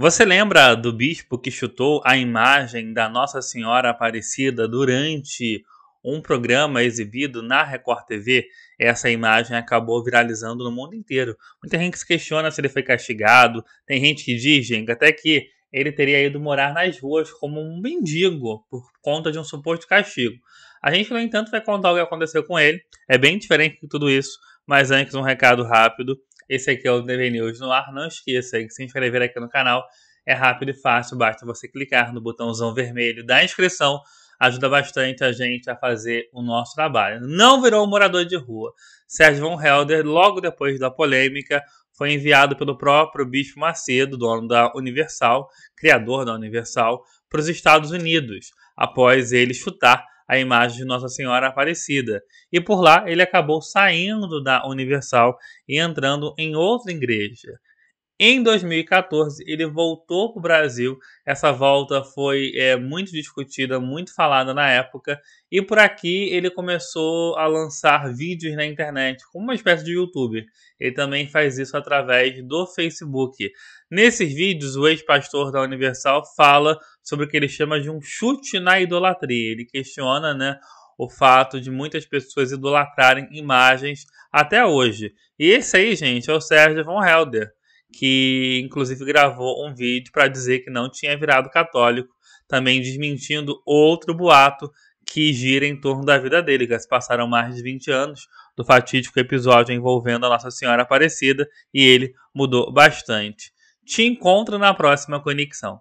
Você lembra do bispo que chutou a imagem da Nossa Senhora Aparecida durante um programa exibido na Record TV? Essa imagem acabou viralizando no mundo inteiro. Muita gente se questiona se ele foi castigado, tem gente que diz, gente, até que ele teria ido morar nas ruas como um mendigo por conta de um suposto castigo. A gente, no entanto, vai contar o que aconteceu com ele. É bem diferente de tudo isso, mas antes um recado rápido. Esse aqui é o DV News no ar. Não esqueça de se inscrever aqui no canal. É rápido e fácil, basta você clicar no botãozão vermelho da inscrição. Ajuda bastante a gente a fazer o nosso trabalho. Não virou um morador de rua. Sérgio Von Helder, logo depois da polêmica, foi enviado pelo próprio Bispo Macedo, dono da Universal, criador da Universal, para os Estados Unidos, após ele chutar a imagem de Nossa Senhora Aparecida. E por lá ele acabou saindo da Universal e entrando em outra igreja. Em 2014, ele voltou para o Brasil. Essa volta foi é, muito discutida, muito falada na época. E por aqui ele começou a lançar vídeos na internet, como uma espécie de YouTube. Ele também faz isso através do Facebook. Nesses vídeos, o ex-pastor da Universal fala sobre o que ele chama de um chute na idolatria. Ele questiona né, o fato de muitas pessoas idolatrarem imagens até hoje. E esse aí, gente, é o Sérgio Von Helder que inclusive gravou um vídeo para dizer que não tinha virado católico, também desmentindo outro boato que gira em torno da vida dele, já se passaram mais de 20 anos do fatídico episódio envolvendo a Nossa Senhora Aparecida e ele mudou bastante. Te encontro na próxima conexão.